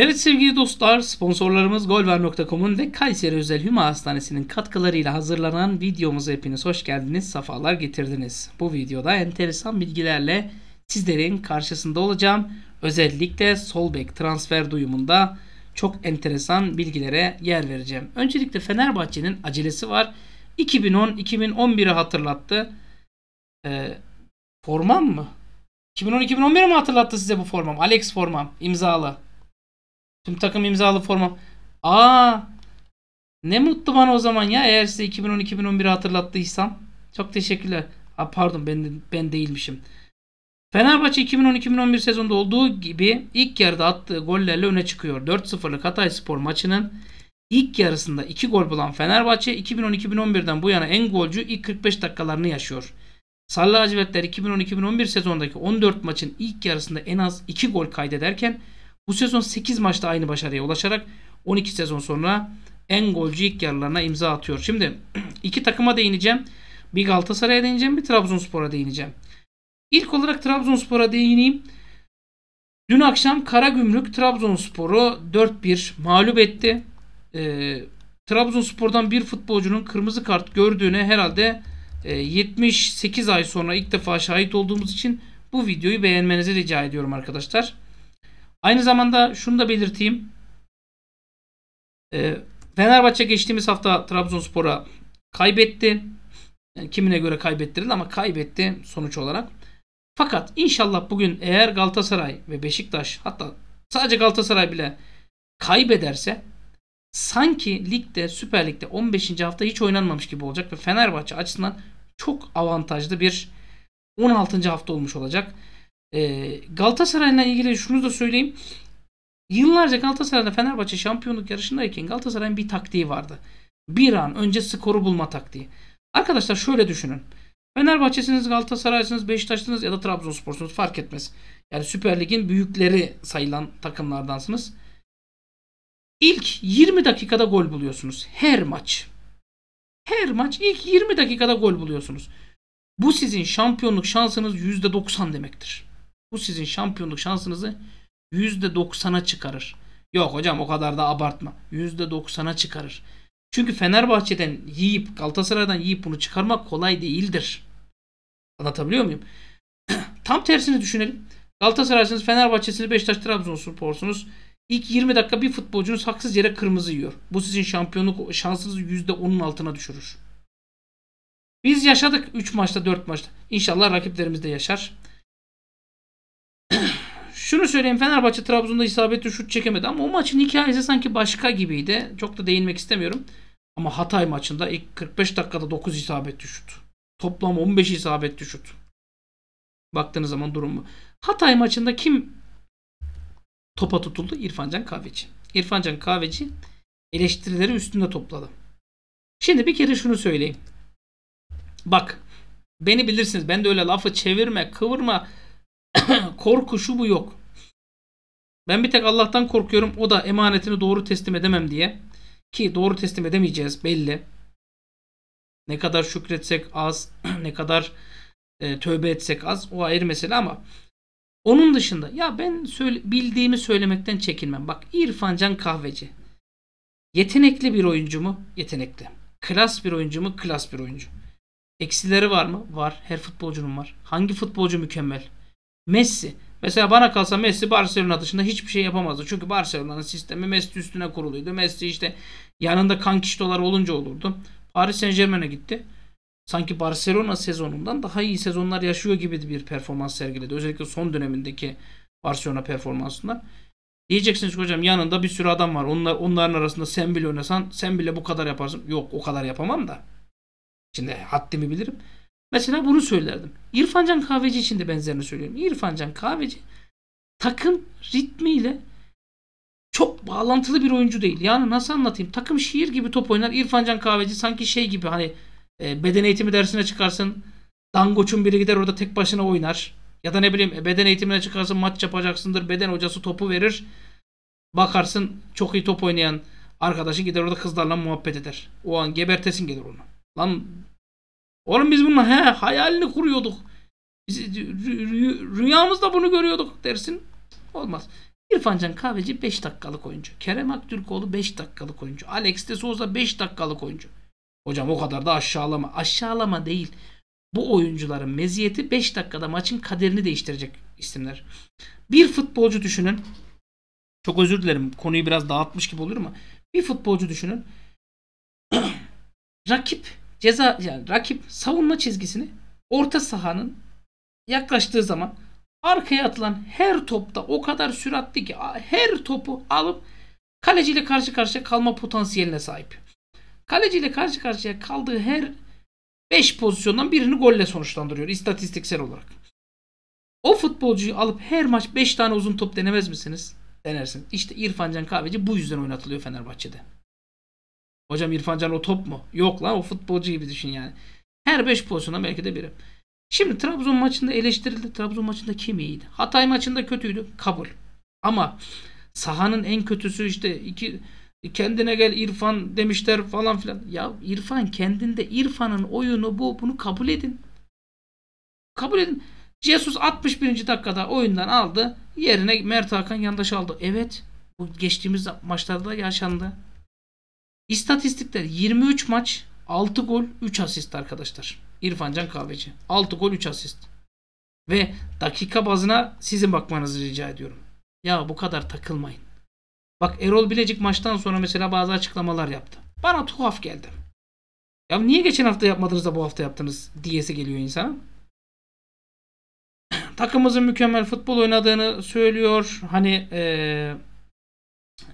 Evet sevgili dostlar sponsorlarımız golver.com'un ve Kayseri Özel Hüma Hastanesi'nin katkılarıyla hazırlanan videomuza hepiniz hoş geldiniz, sefalar getirdiniz. Bu videoda enteresan bilgilerle sizlerin karşısında olacağım. Özellikle sol bek transfer duyumunda çok enteresan bilgilere yer vereceğim. Öncelikle Fenerbahçe'nin acelesi var. 2010-2011'i hatırlattı. Ee, formam mı? 2010-2011'i mi hatırlattı size bu formam? Alex formam imzalı. Tüm takım imzalı forma. Aa! Ne mutlu bana o zaman ya eğer size 2010-2011'i hatırlattıysam. Çok teşekkürler. Ha, pardon ben, ben değilmişim. Fenerbahçe 2010-2011 sezonunda olduğu gibi ilk yarıda attığı gollerle öne çıkıyor. 4-0'lık Hatay Spor maçının ilk yarısında 2 gol bulan Fenerbahçe 2010-2011'den bu yana en golcü ilk 45 dakikalarını yaşıyor. Sarı lacivertler 2010-2011 sezondaki 14 maçın ilk yarısında en az 2 gol kaydederken bu sezon 8 maçta aynı başarıya ulaşarak 12 sezon sonra en golcü ilk yarılarına imza atıyor. Şimdi iki takıma değineceğim. Bir Galatasaray'a değineceğim, bir Trabzonspor'a değineceğim. İlk olarak Trabzonspor'a değineyim. Dün akşam Karagümrük Trabzonspor'u 4-1 mağlup etti. E, Trabzonspor'dan bir futbolcunun kırmızı kart gördüğüne herhalde e, 78 ay sonra ilk defa şahit olduğumuz için bu videoyu beğenmenizi rica ediyorum arkadaşlar. Aynı zamanda şunu da belirteyim. Ee, Fenerbahçe geçtiğimiz hafta Trabzonspor'a kaybetti. Yani kimine göre kaybettirildi ama kaybetti sonuç olarak. Fakat inşallah bugün eğer Galatasaray ve Beşiktaş hatta sadece Galatasaray bile kaybederse sanki ligde Süper Lig'de 15. hafta hiç oynanmamış gibi olacak ve Fenerbahçe açısından çok avantajlı bir 16. hafta olmuş olacak. E, Galatasaray'la ilgili şunu da söyleyeyim. Yıllarca Galatasaray'da Fenerbahçe şampiyonluk yarışındayken Galatasaray'ın bir taktiği vardı. Bir an önce skoru bulma taktiği. Arkadaşlar şöyle düşünün. Fenerbahçe'siniz, Galatasaray'sınız, Beşiktaş'sınız ya da Trabzonspor'sunuz fark etmez. Yani Süper Lig'in büyükleri sayılan takımlardansınız. İlk 20 dakikada gol buluyorsunuz her maç. Her maç ilk 20 dakikada gol buluyorsunuz. Bu sizin şampiyonluk şansınız %90 demektir. Bu sizin şampiyonluk şansınızı %90'a çıkarır. Yok hocam o kadar da abartma. %90'a çıkarır. Çünkü Fenerbahçe'den yiyip Galatasaray'dan yiyip bunu çıkarmak kolay değildir. Anlatabiliyor muyum? Tam tersini düşünelim. Galatasaray'sınız, Fenerbahçe'siniz, Beşiktaş, Trabzonspor'sunuz. İlk 20 dakika bir futbolcunuz haksız yere kırmızı yiyor. Bu sizin şampiyonluk şansınızı %10'un altına düşürür. Biz yaşadık 3 maçta 4 maçta. İnşallah rakiplerimiz de yaşar. Şunu söyleyeyim Fenerbahçe Trabzon'da isabetli şut çekemedi ama o maçın hikayesi sanki başka gibiydi. Çok da değinmek istemiyorum. Ama Hatay maçında ilk 45 dakikada 9 isabetli şut. Toplam 15 isabetli şut. Baktığınız zaman durum bu. Hatay maçında kim topa tutuldu? İrfancan Kahveci. İrfancan Kahveci eleştirileri üstünde topladı. Şimdi bir kere şunu söyleyeyim. Bak beni bilirsiniz. Ben de öyle lafı çevirme, kıvırma korku şu bu yok. Ben bir tek Allah'tan korkuyorum. O da emanetini doğru teslim edemem diye. Ki doğru teslim edemeyeceğiz belli. Ne kadar şükretsek az, ne kadar e, tövbe etsek az o ayrı mesele ama onun dışında ya ben söyle, bildiğimi söylemekten çekinmem. Bak İrfancan Kahveci. Yetenekli bir oyuncu mu? Yetenekli. Klas bir oyuncu mu? Klas bir oyuncu. Eksileri var mı? Var. Her futbolcunun var. Hangi futbolcu mükemmel? Messi. Mesela bana kalsa Messi Barcelona dışında hiçbir şey yapamazdı. Çünkü Barcelona'nın sistemi Messi üstüne kuruluydu. Messi işte yanında kankiştolar olunca olurdu. Paris Saint Germain'e gitti. Sanki Barcelona sezonundan daha iyi sezonlar yaşıyor gibi bir performans sergiledi. Özellikle son dönemindeki Barcelona performansında. Diyeceksiniz ki hocam yanında bir sürü adam var. Onlar, onların arasında sen bile oynasan sen bile bu kadar yaparsın. Yok o kadar yapamam da. Şimdi haddimi bilirim. Mesela bunu söylerdim. İrfancan Kahveci için de benzerini söylüyorum. İrfancan Kahveci takım ritmiyle çok bağlantılı bir oyuncu değil. Yani nasıl anlatayım? Takım şiir gibi top oynar. İrfancan Kahveci sanki şey gibi hani e, beden eğitimi dersine çıkarsın. Dangoç'un biri gider orada tek başına oynar. Ya da ne bileyim e, beden eğitimine çıkarsın maç yapacaksındır. Beden hocası topu verir. Bakarsın çok iyi top oynayan arkadaşı gider orada kızlarla muhabbet eder. O an gebertesin gelir onu. Lan Oğlum biz bunun he hayalini kuruyorduk. Biz, rüyamızda bunu görüyorduk dersin. Olmaz. İrfan Can Kahveci 5 dakikalık oyuncu. Kerem Aktürkoğlu 5 dakikalık oyuncu. Alex de Souza 5 dakikalık oyuncu. Hocam o kadar da aşağılama. Aşağılama değil. Bu oyuncuların meziyeti 5 dakikada maçın kaderini değiştirecek isimler. Bir futbolcu düşünün. Çok özür dilerim. Konuyu biraz dağıtmış gibi olur mu? bir futbolcu düşünün. Rakip ceza yani rakip savunma çizgisini orta sahanın yaklaştığı zaman arkaya atılan her topta o kadar süratli ki her topu alıp kaleciyle karşı karşıya kalma potansiyeline sahip. Kaleciyle karşı karşıya kaldığı her 5 pozisyondan birini golle sonuçlandırıyor istatistiksel olarak. O futbolcuyu alıp her maç 5 tane uzun top denemez misiniz? Denersin. İşte İrfan Can Kahveci bu yüzden oynatılıyor Fenerbahçe'de. Hocam İrfan Can o top mu? Yok lan o futbolcu gibi düşün yani. Her 5 pozisyonda belki de biri. Şimdi Trabzon maçında eleştirildi. Trabzon maçında kim iyiydi? Hatay maçında kötüydü. Kabul. Ama sahanın en kötüsü işte iki kendine gel İrfan demişler falan filan. Ya İrfan kendinde İrfan'ın oyunu bu bunu kabul edin. Kabul edin. Jesus 61. dakikada oyundan aldı. Yerine Mert Hakan yandaş aldı. Evet. Bu geçtiğimiz maçlarda yaşandı. İstatistikler 23 maç 6 gol 3 asist arkadaşlar. İrfancan Kahveci. 6 gol 3 asist. Ve dakika bazına sizin bakmanızı rica ediyorum. Ya bu kadar takılmayın. Bak Erol Bilecik maçtan sonra mesela bazı açıklamalar yaptı. Bana tuhaf geldi. Ya niye geçen hafta yapmadınız da bu hafta yaptınız diyesi geliyor insana. Takımımızın mükemmel futbol oynadığını söylüyor. Hani ee,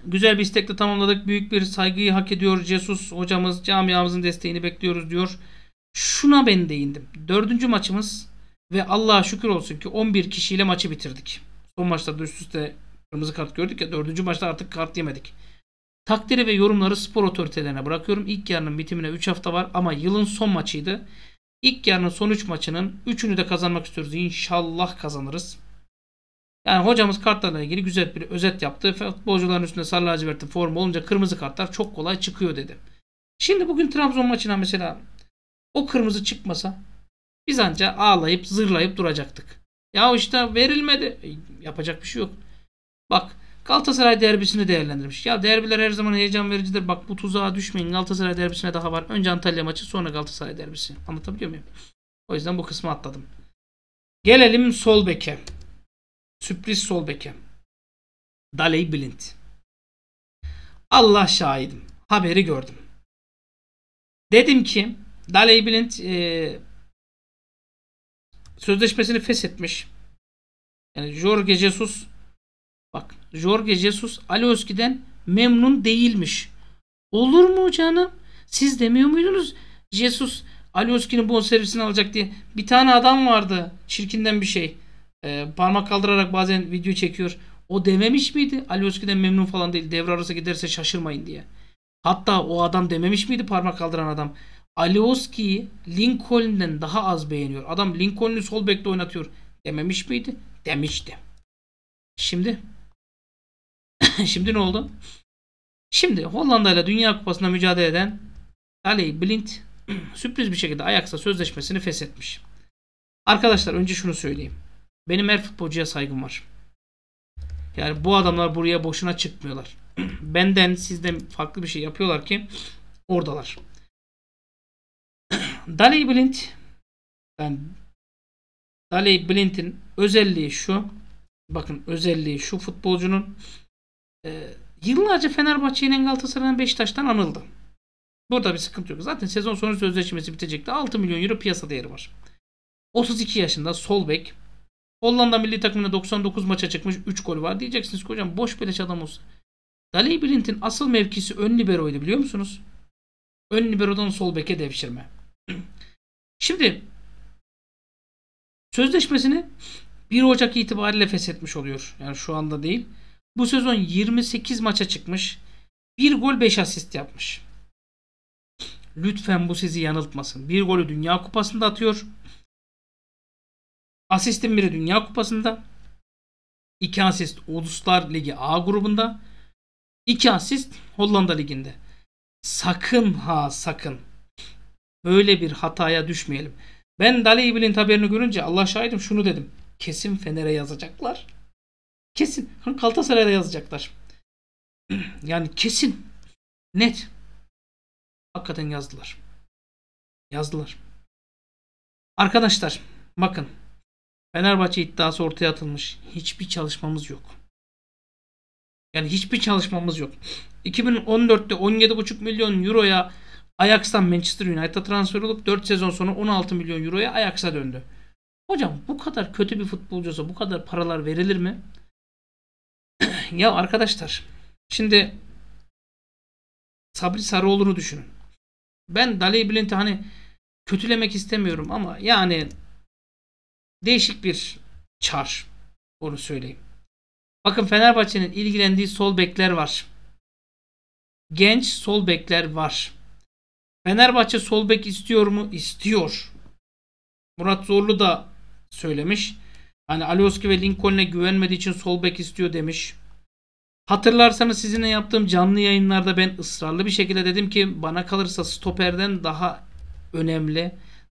Güzel bir istekle tamamladık. Büyük bir saygıyı hak ediyor Jesus hocamız. Camiamızın desteğini bekliyoruz diyor. Şuna ben değindim. Dördüncü maçımız ve Allah'a şükür olsun ki 11 kişiyle maçı bitirdik. Son maçlarda üst üste kırmızı kart gördük ya. Dördüncü maçta artık kart yemedik. Takdiri ve yorumları spor otoritelerine bırakıyorum. İlk yarının bitimine 3 hafta var ama yılın son maçıydı. İlk yarının son 3 maçının 3'ünü de kazanmak istiyoruz. İnşallah kazanırız. Yani hocamız kartlarla ilgili güzel bir özet yaptı. Futbolcuların üstünde sarı lacivertli forma olunca kırmızı kartlar çok kolay çıkıyor dedi. Şimdi bugün Trabzon maçına mesela o kırmızı çıkmasa biz anca ağlayıp zırlayıp duracaktık. Ya işte verilmedi. E, yapacak bir şey yok. Bak Galatasaray derbisini değerlendirmiş. Ya derbiler her zaman heyecan vericidir. Bak bu tuzağa düşmeyin. Galatasaray derbisine daha var. Önce Antalya maçı sonra Galatasaray derbisi. Anlatabiliyor muyum? O yüzden bu kısmı atladım. Gelelim sol beke. Sürpriz sol beke. Daley Blind. Allah şahidim. Haberi gördüm. Dedim ki Daley Blind e, sözleşmesini feshetmiş. Yani Jorge Jesus bak Jorge Jesus Alioski'den memnun değilmiş. Olur mu canım? Siz demiyor muydunuz? Jesus Alioski'nin bonservisini alacak diye. Bir tane adam vardı. Çirkinden bir şey. E, parmak kaldırarak bazen video çekiyor. O dememiş miydi? Ali Özkü'den memnun falan değil. Devre arası giderse şaşırmayın diye. Hatta o adam dememiş miydi parmak kaldıran adam? Alioski'yi Lincoln'den daha az beğeniyor. Adam Lincoln'ü sol bekte oynatıyor. Dememiş miydi? Demişti. Şimdi şimdi ne oldu? Şimdi Hollanda ile Dünya Kupası'nda mücadele eden Ali Blind sürpriz bir şekilde Ajax'a sözleşmesini feshetmiş. Arkadaşlar önce şunu söyleyeyim. Benim her futbolcuya saygım var. Yani bu adamlar buraya boşuna çıkmıyorlar. Benden sizden farklı bir şey yapıyorlar ki oradalar. Daley Blind yani Daley Blind'in özelliği şu. Bakın özelliği şu futbolcunun e, yıllarca Fenerbahçe'nin Galatasaray'ın Beşiktaş'tan anıldı. Burada bir sıkıntı yok. Zaten sezon sonu sözleşmesi bitecekti. 6 milyon euro piyasa değeri var. 32 yaşında sol bek Hollanda milli takımında 99 maça çıkmış 3 gol var. Diyeceksiniz ki hocam boş beleş adam olsa. Daley Brint'in asıl mevkisi ön liberoydu biliyor musunuz? Ön liberodan sol beke devşirme. Şimdi sözleşmesini 1 Ocak itibariyle feshetmiş oluyor. Yani şu anda değil. Bu sezon 28 maça çıkmış. 1 gol 5 asist yapmış. Lütfen bu sizi yanıltmasın. Bir golü Dünya Kupası'nda atıyor. Asistin biri Dünya Kupası'nda. iki asist Uluslar Ligi A grubunda. iki asist Hollanda Ligi'nde. Sakın ha sakın. Böyle bir hataya düşmeyelim. Ben Dali İbil'in haberini görünce Allah şahidim şunu dedim. Kesin Fener'e yazacaklar. Kesin. Hani Galatasaray'da yazacaklar. yani kesin. Net. Hakikaten yazdılar. Yazdılar. Arkadaşlar bakın Fenerbahçe iddiası ortaya atılmış. Hiçbir çalışmamız yok. Yani hiçbir çalışmamız yok. 2014'te 17,5 milyon euroya Ajax'tan Manchester United'a transfer olup 4 sezon sonra 16 milyon euroya Ajax'a döndü. Hocam bu kadar kötü bir futbolcusa bu kadar paralar verilir mi? ya arkadaşlar şimdi Sabri Sarıoğlu'nu düşünün. Ben Dali Blinti hani kötülemek istemiyorum ama yani değişik bir çar. Onu söyleyeyim. Bakın Fenerbahçe'nin ilgilendiği sol bekler var. Genç sol bekler var. Fenerbahçe sol bek istiyor mu? İstiyor. Murat Zorlu da söylemiş. Hani Alioski ve Lincoln'e güvenmediği için sol bek istiyor demiş. Hatırlarsanız sizinle yaptığım canlı yayınlarda ben ısrarlı bir şekilde dedim ki bana kalırsa stoperden daha önemli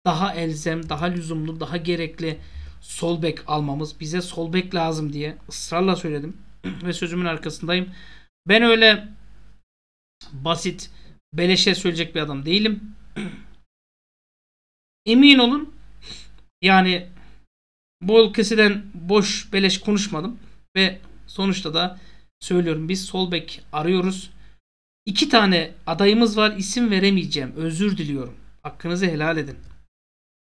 daha elzem, daha lüzumlu, daha gerekli sol bek almamız. Bize sol bek lazım diye ısrarla söyledim ve sözümün arkasındayım. Ben öyle basit beleşe söyleyecek bir adam değilim. Emin olun yani bol kesiden boş beleş konuşmadım ve sonuçta da söylüyorum biz sol bek arıyoruz. İki tane adayımız var isim veremeyeceğim özür diliyorum. Hakkınızı helal edin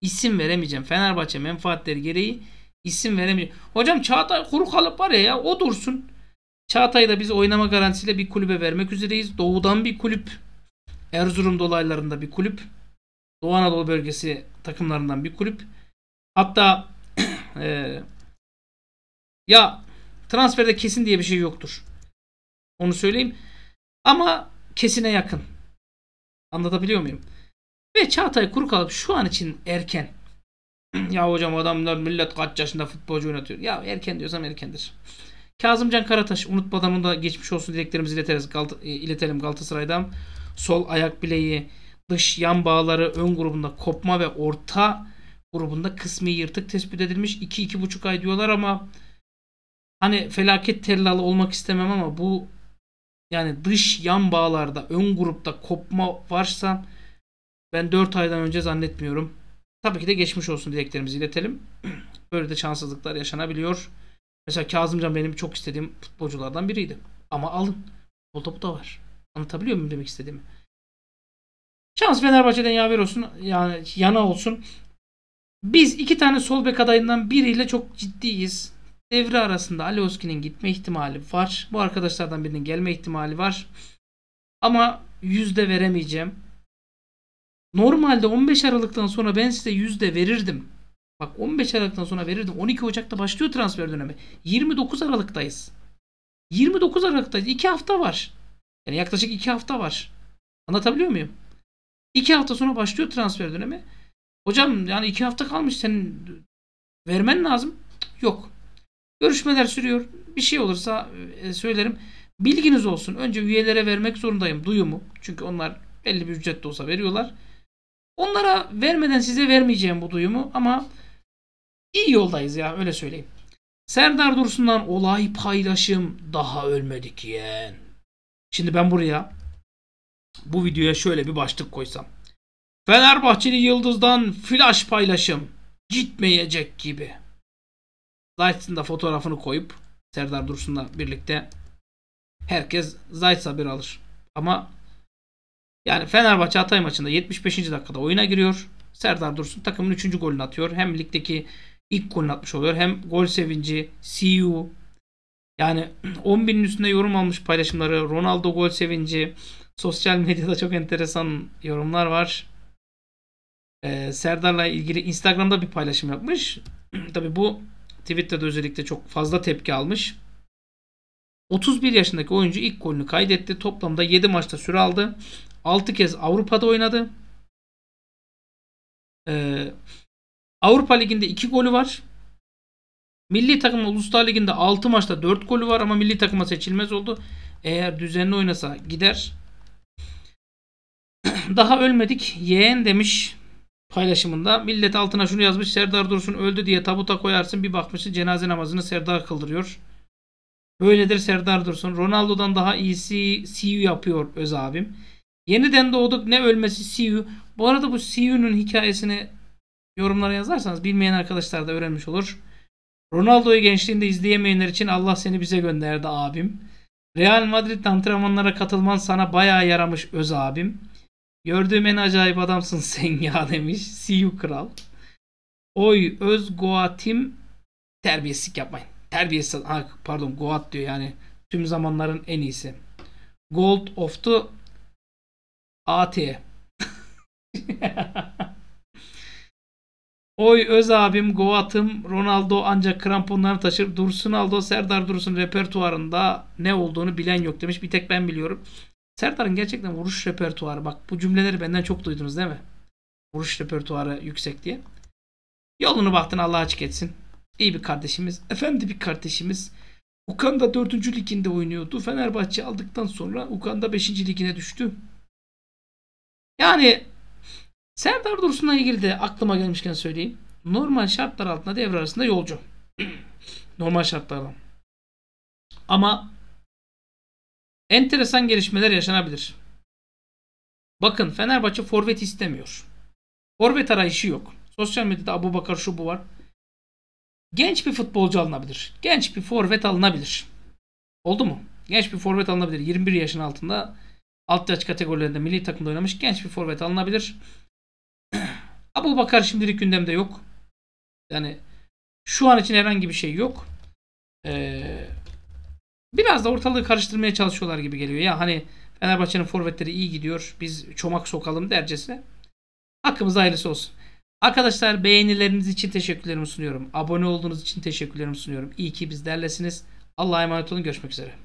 isim veremeyeceğim. Fenerbahçe menfaatleri gereği isim veremeyeceğim. Hocam Çağatay kuru kalıp var ya, ya o dursun. Çağatay'ı da biz oynama garantisiyle bir kulübe vermek üzereyiz. Doğudan bir kulüp. Erzurum dolaylarında bir kulüp. Doğu Anadolu bölgesi takımlarından bir kulüp. Hatta e, ya transferde kesin diye bir şey yoktur. Onu söyleyeyim. Ama kesine yakın. Anlatabiliyor muyum? Ve Çağatay kalıp şu an için erken. ya hocam adamlar millet kaç yaşında futbolcu oynatıyor. Ya erken diyorsam erkendir. Kazımcan Karataş unutmadan onu da geçmiş olsun dileklerimizi iletiriz. Galata, e, iletelim Galatasaray'dan. Sol ayak bileği, dış yan bağları ön grubunda kopma ve orta grubunda kısmi yırtık tespit edilmiş. 2-2,5 ay diyorlar ama hani felaket tellalı olmak istemem ama bu yani dış yan bağlarda ön grupta kopma varsa ben 4 aydan önce zannetmiyorum. Tabii ki de geçmiş olsun dileklerimizi iletelim. Böyle de şanssızlıklar yaşanabiliyor. Mesela Kazımcan benim çok istediğim futbolculardan biriydi. Ama alın. Bol topu da var. Anlatabiliyor muyum demek istediğimi? Şans Fenerbahçe'den yaver olsun. Yani yana olsun. Biz iki tane sol bek adayından biriyle çok ciddiyiz. Devre arasında Alioski'nin gitme ihtimali var. Bu arkadaşlardan birinin gelme ihtimali var. Ama yüzde veremeyeceğim. Normalde 15 Aralık'tan sonra ben size yüzde verirdim. Bak 15 Aralık'tan sonra verirdim. 12 Ocak'ta başlıyor transfer dönemi. 29 Aralık'tayız. 29 Aralık'tayız. 2 hafta var. Yani yaklaşık 2 hafta var. Anlatabiliyor muyum? 2 hafta sonra başlıyor transfer dönemi. Hocam yani 2 hafta kalmış senin vermen lazım. Yok. Görüşmeler sürüyor. Bir şey olursa e, söylerim. Bilginiz olsun. Önce üyelere vermek zorundayım duyumu. Çünkü onlar belli bir ücret de olsa veriyorlar. Onlara vermeden size vermeyeceğim bu duyumu ama iyi yoldayız ya öyle söyleyeyim. Serdar Dursun'dan olay paylaşım daha ölmedik yeğen. Şimdi ben buraya bu videoya şöyle bir başlık koysam. Fenerbahçeli Yıldız'dan flash paylaşım gitmeyecek gibi. Zayt'ın da fotoğrafını koyup Serdar Dursun'la birlikte herkes Zayt'a bir alır. Ama yani Fenerbahçe Hatay maçında 75. dakikada oyuna giriyor. Serdar Dursun takımın 3. golünü atıyor. Hem ligdeki ilk golünü atmış oluyor. Hem gol sevinci, CU. E yani 10 binin üstünde yorum almış paylaşımları. Ronaldo gol sevinci. Sosyal medyada çok enteresan yorumlar var. Ee, Serdar'la ilgili Instagram'da bir paylaşım yapmış. Tabi bu Twitter'da özellikle çok fazla tepki almış. 31 yaşındaki oyuncu ilk golünü kaydetti. Toplamda 7 maçta süre aldı. 6 kez Avrupa'da oynadı. Ee, Avrupa Ligi'nde 2 golü var. Milli takım Uluslar Ligi'nde 6 maçta 4 golü var ama milli takıma seçilmez oldu. Eğer düzenli oynasa gider. Daha ölmedik. Yeğen demiş paylaşımında. Millet altına şunu yazmış. Serdar Dursun öldü diye tabuta koyarsın. Bir bakmışsın cenaze namazını Serdar kıldırıyor. Böyledir Serdar Dursun. Ronaldo'dan daha iyisi CU e yapıyor öz abim. Yeniden doğduk ne ölmesi Siyu. Bu arada bu Siyu'nun hikayesini yorumlara yazarsanız bilmeyen arkadaşlar da öğrenmiş olur. Ronaldo'yu gençliğinde izleyemeyenler için Allah seni bize gönderdi abim. Real Madrid antrenmanlara katılman sana bayağı yaramış öz abim. Gördüğüm en acayip adamsın sen ya demiş. Siyu kral. Oy öz Goatim terbiyesizlik yapmayın. Terbiyesiz ha, pardon Goat diyor yani tüm zamanların en iyisi. Gold of the AT. Oy öz abim Goat'ım Ronaldo ancak kramponlarını taşır. Dursun Aldo Serdar Dursun repertuarında ne olduğunu bilen yok demiş. Bir tek ben biliyorum. Serdar'ın gerçekten vuruş repertuarı bak bu cümleleri benden çok duydunuz değil mi? Vuruş repertuarı yüksek diye. Yolunu baktın Allah açık etsin. İyi bir kardeşimiz. Efendi bir kardeşimiz. Ukanda 4. liginde oynuyordu. Fenerbahçe aldıktan sonra Ukanda 5. ligine düştü. Yani Serdar Dursun'la ilgili de aklıma gelmişken söyleyeyim. Normal şartlar altında devre arasında yolcu. normal şartlarda. Ama enteresan gelişmeler yaşanabilir. Bakın Fenerbahçe forvet istemiyor. Forvet arayışı yok. Sosyal medyada Abu Bakar şu bu var. Genç bir futbolcu alınabilir. Genç bir forvet alınabilir. Oldu mu? Genç bir forvet alınabilir. 21 yaşın altında alt yaş kategorilerinde milli takımda oynamış genç bir forvet alınabilir. Abu Bakar şimdilik gündemde yok. Yani şu an için herhangi bir şey yok. Ee, biraz da ortalığı karıştırmaya çalışıyorlar gibi geliyor. Ya hani Fenerbahçe'nin forvetleri iyi gidiyor. Biz çomak sokalım dercesine. Hakkımız hayırlısı olsun. Arkadaşlar beğenileriniz için teşekkürlerimi sunuyorum. Abone olduğunuz için teşekkürlerimi sunuyorum. İyi ki bizlerlesiniz. Allah'a emanet olun. Görüşmek üzere.